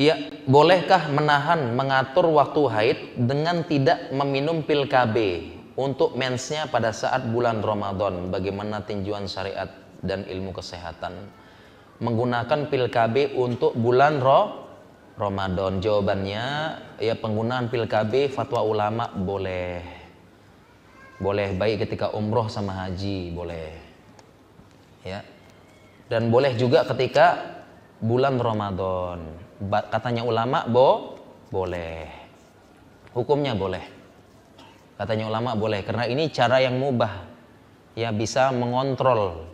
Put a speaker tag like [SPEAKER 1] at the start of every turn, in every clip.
[SPEAKER 1] Ya, bolehkah menahan mengatur waktu haid dengan tidak meminum pil KB untuk mensnya pada saat bulan Ramadan? Bagaimana tinjuan syariat dan ilmu kesehatan? Menggunakan pil KB untuk bulan Ramadan Ramadan jawabannya ya penggunaan pil KB fatwa ulama boleh boleh baik ketika umroh sama haji boleh ya dan boleh juga ketika bulan Ramadan katanya ulama bo boleh hukumnya boleh katanya ulama boleh karena ini cara yang mubah ya bisa mengontrol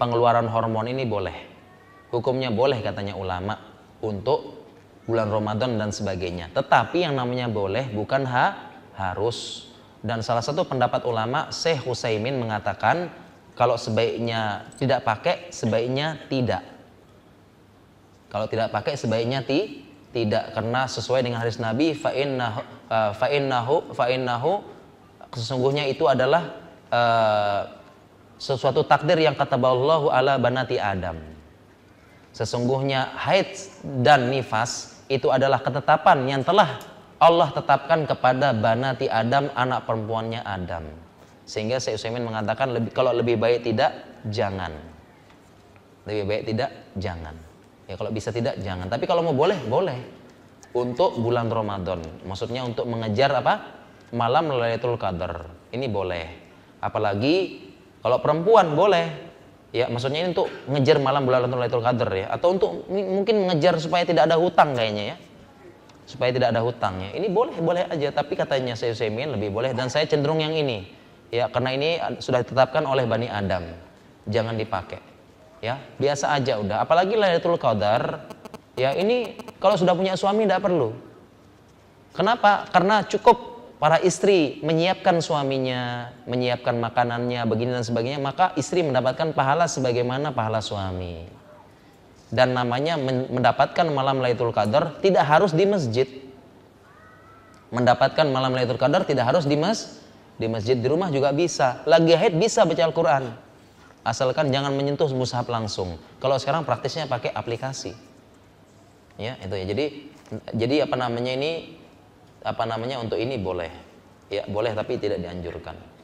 [SPEAKER 1] pengeluaran hormon ini boleh hukumnya boleh katanya ulama untuk bulan Ramadan dan sebagainya tetapi yang namanya boleh bukan ha harus dan salah satu pendapat ulama Syekh Husaimin mengatakan kalau sebaiknya tidak pakai sebaiknya tidak kalau tidak pakai sebaiknya ti, tidak karena sesuai dengan hadis Nabi fa innahu uh, eh, fa innahu fa sesungguhnya itu adalah uh, sesuatu takdir yang kata Allah ala banati Adam. Sesungguhnya haid dan nifas itu adalah ketetapan yang telah Allah tetapkan kepada banati Adam, anak perempuannya Adam. Sehingga Syekh Utsaimin mengatakan kalau lebih baik tidak jangan. Lebih baik tidak jangan. Ya kalau bisa tidak jangan. Tapi kalau mau boleh, boleh. Untuk bulan Ramadan. Maksudnya untuk mengejar apa? Malam Lailatul Qadar. Ini boleh. Apalagi kalau perempuan boleh. Ya, maksudnya ini untuk ngejar malam bulan Lailatul Qadar ya atau untuk mungkin mengejar supaya tidak ada hutang kayaknya ya. Supaya tidak ada hutang ya. Ini boleh-boleh aja, tapi katanya saya Utsaimin lebih boleh dan saya cenderung yang ini. Ya, karena ini sudah ditetapkan oleh Bani Adam. Jangan dipakai ya biasa aja udah apalagi Lailatul Qadar ya ini kalau sudah punya suami tidak perlu kenapa karena cukup para istri menyiapkan suaminya menyiapkan makanannya begini dan sebagainya maka istri mendapatkan pahala sebagaimana pahala suami dan namanya mendapatkan malam Lailatul Qadar tidak harus di masjid mendapatkan malam Lailatul Qadar tidak harus di mas di masjid di rumah juga bisa lagi haid bisa baca Al-Qur'an Asalkan jangan menyentuh mushaf langsung. Kalau sekarang praktisnya pakai aplikasi. Ya, itu ya. Jadi jadi apa namanya ini apa namanya untuk ini boleh. Ya, boleh tapi tidak dianjurkan.